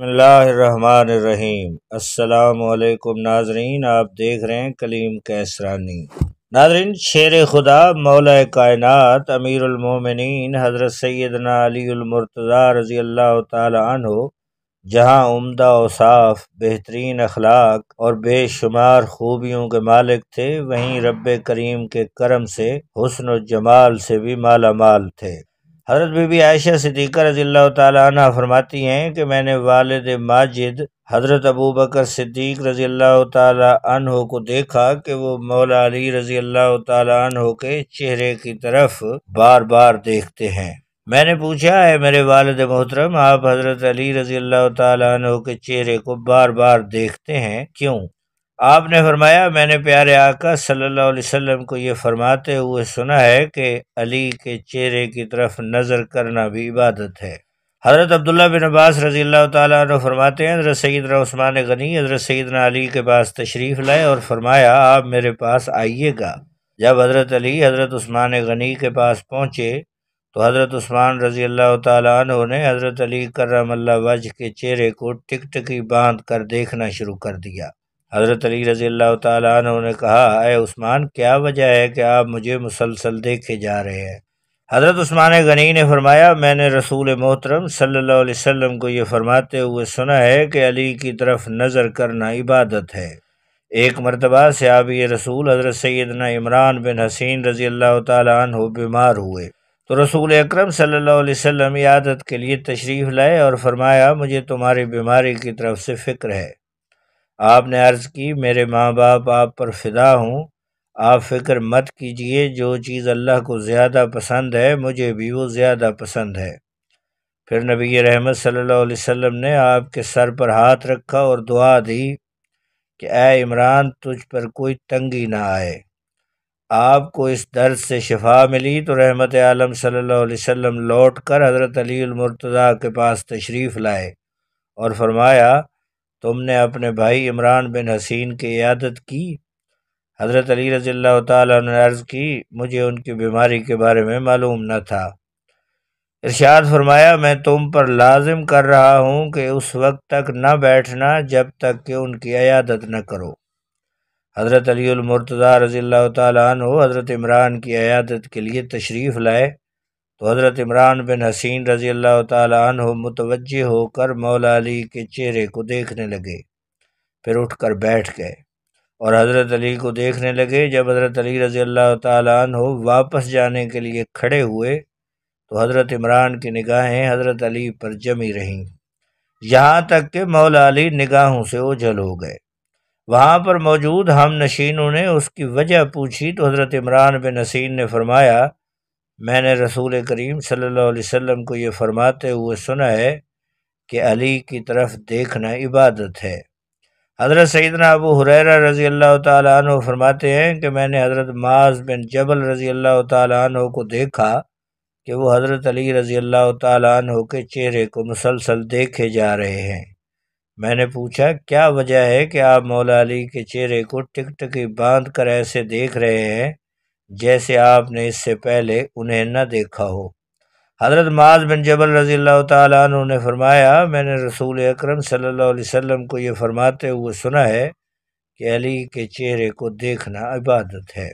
बसमीम अल्लाम नाजरीन आप देख रहे हैं कलीम कैसरानी नाजरीन शेर खुदा मौला कायन अमीरमिन हज़रत सैदना अलीमरतज़ा रज़ी अल्लाह तहो जहाँ उम्दा वसाफ़ बेहतरीन अखलाक और बेशुमार खूबियों के मालिक थे वहीं रब करीम के करम से हसन जमाल से भी माला माल थे हज़रत बीबी आयशा सिद्दीक़ा रजील्ला तह फरमाती हैं कि मैंने वालद माजिद हज़रत अबू बकर सिद्दीक़ रजील्ला तह को देखा कि वो मौला अली रजील्ला तह के चेहरे की तरफ बार बार देखते हैं मैंने पूछा है मेरे वालद मोहतरम आप हज़रत अली रजी अल्लाह तह के चेहरे को बार बार देखते हैं क्यों आपने फरमाया मैंने प्यारे आका सल्लल्लाहु अलैहि वसल्लम को ये फरमाते हुए सुना है कि अली के चेहरे की तरफ नज़र करना भी इबादत है हज़रत अब्दुल्ला बिन अब्बास रजी अल्लाह तु फरमाते हैं हज़रत सैदना उस्मान गनी हज़रत सैदना अली के पास तशरीफ़ लाए और फरमाया आप मेरे पास आइएगा जब हज़रत अली हज़रत उस्मान गनी के पास पहुँचे तो हज़रत उस्मान रजी अल्लाह तु ने हज़रत अली करम वज के चेहरे को टिकटकी बांध कर देखना शुरू कर दिया हज़रत अली रज़ी अल्लाह तु ने कहा अय उस्मान क्या वजह है कि आप मुझे मुसलसल देखे जा रहे हैं हज़रत उस्मान गनी ने फरमाया मैंने रसूल मोहतरम सल्लल्लाहु अलैहि वसल्लम को ये फरमाते हुए सुना है कि अली की तरफ नज़र करना इबादत है एक मरतबा से आप ये रसूल हज़रत सैदना इमरान बिन हसीन रज़ी अल्लाह तु बीमार हुए तो रसूल अक्रम सल्ला आदत के लिए तशरीफ़ लाए और फरमाया मुझे तुम्हारी बीमारी की तरफ से फ़िक्र है आपने अर्ज़ की मेरे माँ बाप आप पर फिदा हूँ आप फिक्र मत कीजिए जो चीज़ अल्लाह को ज़्यादा पसंद है मुझे भी वो ज़्यादा पसंद है फिर नबी रहमत सल्लल्लाहु अलैहि वसल्लम ने आपके सर पर हाथ रखा और दुआ दी कि ए इमरान तुझ पर कोई तंगी ना आए आपको इस दर्द से शफा मिली तो रहमत आलम सल्लल्लाहु अलैहि वसल्लम लौट कर हज़रत अली मुर्तज़ा के पास तशरीफ़ लाए और फरमाया तुमने अपने भाई इमरान बिन हसीन की यादत की हज़रत अली रज़ील्ला तर्ज की मुझे उनकी बीमारी के बारे में मालूम न था इरशाद फरमाया मैं तुम पर लाजिम कर रहा हूँ कि उस वक्त तक न बैठना जब तक कि उनकी अयादत न करो हज़रत अलीमरतज़ा रज़ी हो हज़रत इमरान की अयादत के लिए तशरीफ़ लाए तो हज़रत इमरान बिन हसीन रज़ी अल्लाह तु मुतवज होकर मौला अली के चेहरे को देखने लगे फिर उठ कर बैठ गए और हज़रत अली को देखने लगे जब हज़रत अली रज़ी अल्लाह तु वापस जाने के लिए खड़े हुए तो हज़रत इमरान की निगाहें हज़रत अली पर जमी रहीं यहाँ तक कि मौला अली निगाहों से ओझल हो गए वहाँ पर मौजूद हम नशीनों ने उसकी वजह पूछी तो हज़रत इमरान बिन हसीन ने फरमाया मैंने रसूल करीम सल्लल्लाहु अलैहि वसल्लम को ये फरमाते हुए सुना है कि अली की तरफ देखना इबादत है हज़रत सैदना अबू हुररा रज़ी अल्लाह तु फरमाते हैं कि मैंने हज़रत माज बिन जबल रज़ी अल्लाह तु को देखा कि वो हज़रत अली रज़ी अल्लाह तु के चेहरे को मुसलसल देखे जा रहे हैं मैंने पूछा क्या वजह है कि आप मौला अली के चेहरे को टिकटकी बांध कर ऐसे देख रहे हैं जैसे आपने इससे पहले उन्हें न देखा हो हज़रत माज बिन जबल रज़ी अल्लाह ने फरमाया मैंने रसूल अक्रम सल्लल्लाहु अलैहि वसल्लम को ये फरमाते हुए सुना है कि अली के चेहरे को देखना इबादत है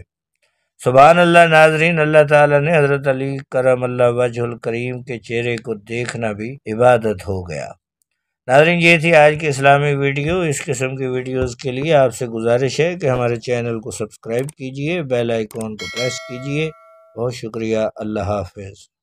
सुबह अल्लाह नाजरीन अल्लाह ताला ने हज़रत अली करम अल्लाह वजुल करीम के चेहरे को देखना भी इबादत हो गया नाजरन ये थी आज की इस्लामी वीडियो इस किस्म की वीडियोस के लिए आपसे गुजारिश है कि हमारे चैनल को सब्सक्राइब कीजिए बेल आइकॉन को प्रेस कीजिए बहुत शुक्रिया अल्लाह हाफिज़